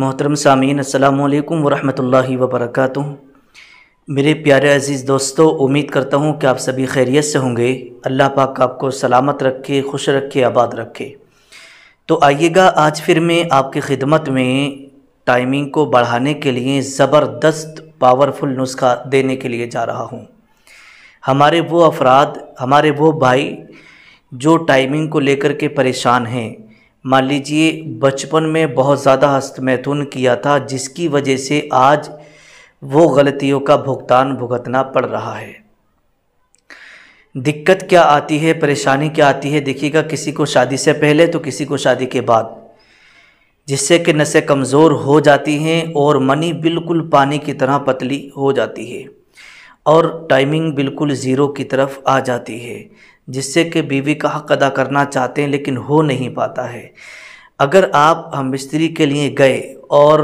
मोहतरम सामीन अल्लाम वरहमल वर्क मेरे प्यारे अज़ीज़ दोस्तों उम्मीद करता हूँ कि आप सभी खैरियत से होंगे अल्लाह पाक आपको सलामत रखे खुश रखे आबाद रखे तो आइएगा आज फिर मैं आपकी खिदमत में टाइमिंग को बढ़ाने के लिए ज़बरदस्त पावरफुल नुस्खा देने के लिए जा रहा हूँ हमारे वो अफराद हमारे वो भाई जो टाइमिंग को लेकर के परेशान हैं मान लीजिए बचपन में बहुत ज़्यादा हस्तमैथुन किया था जिसकी वजह से आज वो गलतियों का भुगतान भुगतना पड़ रहा है दिक्कत क्या आती है परेशानी क्या आती है देखिएगा किसी को शादी से पहले तो किसी को शादी के बाद जिससे कि नशें कमज़ोर हो जाती हैं और मनी बिल्कुल पानी की तरह पतली हो जाती है और टाइमिंग बिल्कुल ज़ीरो की तरफ आ जाती है जिससे कि बीवी का हक अदा करना चाहते हैं लेकिन हो नहीं पाता है अगर आप हम बिस्तरी के लिए गए और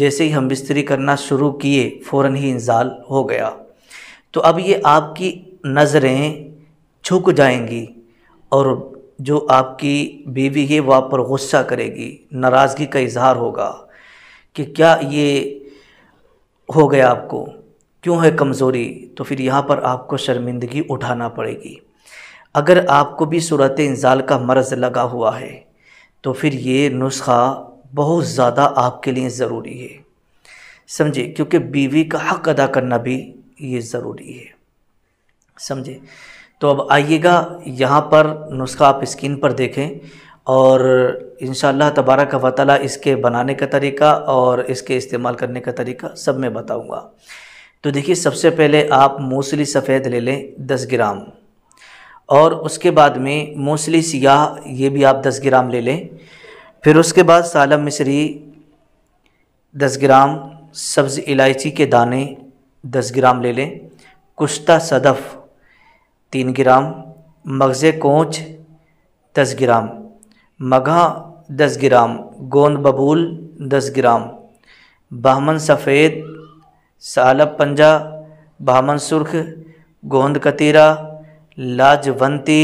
जैसे ही हम बिस्तरी करना शुरू किए फ़ौर ही इंजाल हो गया तो अब ये आपकी नज़रें झुक जाएंगी और जो आपकी बीवी है वह आप पर गुस्सा करेगी नाराज़गी का इजहार होगा कि क्या ये हो गया आपको क्यों है कमज़ोरी तो फिर यहाँ पर आपको शर्मिंदगी उठाना पड़ेगी अगर आपको भी सूरत इंजाल का मर्ज़ लगा हुआ है तो फिर ये नुस्खा बहुत ज़्यादा आपके लिए ज़रूरी है समझे क्योंकि बीवी का हक अदा करना भी ये ज़रूरी है समझे तो अब आइएगा यहाँ पर नुस्खा आप स्क्रीन पर देखें और इन का वाल इसके बनाने का तरीका और इसके इस्तेमाल करने का तरीका सब मैं बताऊँगा तो देखिए सबसे पहले आप मूसली सफ़ेद ले लें दस ग्राम और उसके बाद में मोसली सियाह ये भी आप 10 ग्राम ले लें फिर उसके बाद सालम मिसरी 10 ग्राम सब्ज़ इलायची के दाने 10 ग्राम ले लें कुश्ता सदफ़ तीन ग्राम मगज़ कोंच दस ग्राम मघा दस ग्राम गोंद बबूल दस ग्राम बहमन सफ़ेद सालब पंजा बहमन सुर्ख गोंद कतीरा लाजवंती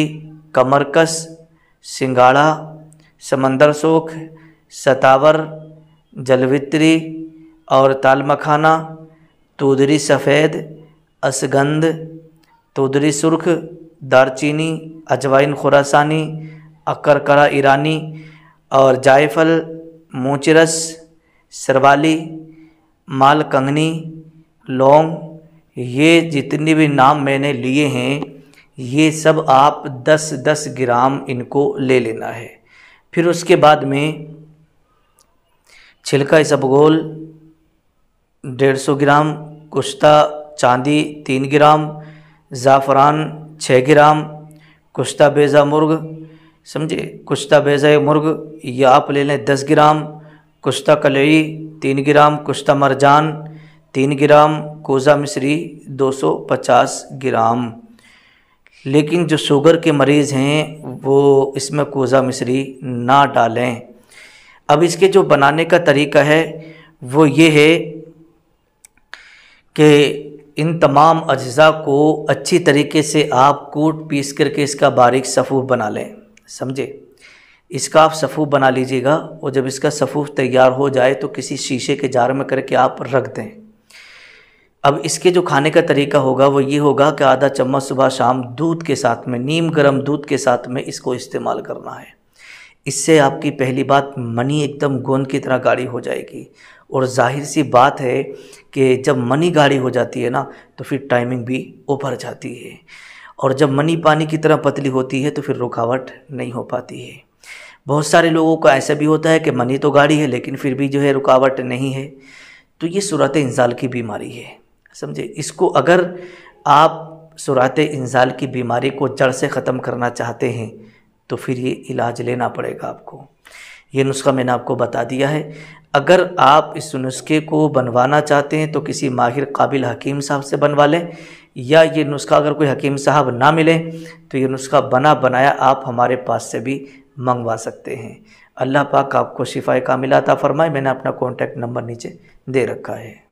कमरकस सिंगाड़ा समंदर सोख सतावर जलवित्री और ताल मखाना तूदरी सफ़ेद असगंद तूदरी सुर्ख दारचीनी अजवाइन खुरासानी अकरकरा ईरानी और जायफल मूचरस सरवाली मालकंगनी लौंग ये जितने भी नाम मैंने लिए हैं ये सब आप 10-10 ग्राम इनको ले लेना है फिर उसके बाद में छिलका इसबगोल 150 ग्राम कुश्ता चांदी 3 ग्राम ज़ाफ़रान 6 ग्राम कुश्ता बेज़ा मुर्ग समझे कुश्ता बेज़ा मुर्ग ये आप ले लें 10 ग्राम कुश्ता कलई 3 ग्राम कुश्ता मरजान 3 ग्राम कोज़ा मिश्री 250 ग्राम लेकिन जो शुगर के मरीज़ हैं वो इसमें कोज़ा मिश्री ना डालें अब इसके जो बनाने का तरीका है वो ये है कि इन तमाम अज्जा को अच्छी तरीके से आप कूट पीस करके इसका बारीक सफ़ूफ बना लें समझे इसका आप सफ़ूफ बना लीजिएगा और जब इसका सफ़ूफ तैयार हो जाए तो किसी शीशे के जार में करके आप रख दें अब इसके जो खाने का तरीका होगा वो ये होगा कि आधा चम्मच सुबह शाम दूध के साथ में नीम गर्म दूध के साथ में इसको इस्तेमाल करना है इससे आपकी पहली बात मनी एकदम गोंद की तरह गाढ़ी हो जाएगी और जाहिर सी बात है कि जब मनी गाढ़ी हो जाती है ना तो फिर टाइमिंग भी उभर जाती है और जब मनी पानी की तरह पतली होती है तो फिर रुकावट नहीं हो पाती है बहुत सारे लोगों का ऐसा भी होता है कि मनी तो गाढ़ी है लेकिन फिर भी जो है रुकावट नहीं है तो ये सूरत इंसाल की बीमारी है समझे इसको अगर आप सुरात इंसाल की बीमारी को जड़ से ख़त्म करना चाहते हैं तो फिर ये इलाज लेना पड़ेगा आपको ये नुस्खा मैंने आपको बता दिया है अगर आप इस नुस्खे को बनवाना चाहते हैं तो किसी माहिर काबिल हकीम साहब से बनवा लें या ये नुस्खा अगर कोई हकीम साहब ना मिले तो ये नुस्खा बना बनाया आप हमारे पास से भी मंगवा सकते हैं अल्लाह पाक आपको शिफा मिला था फरमाए मैंने अपना कॉन्टैक्ट नंबर नीचे दे रखा है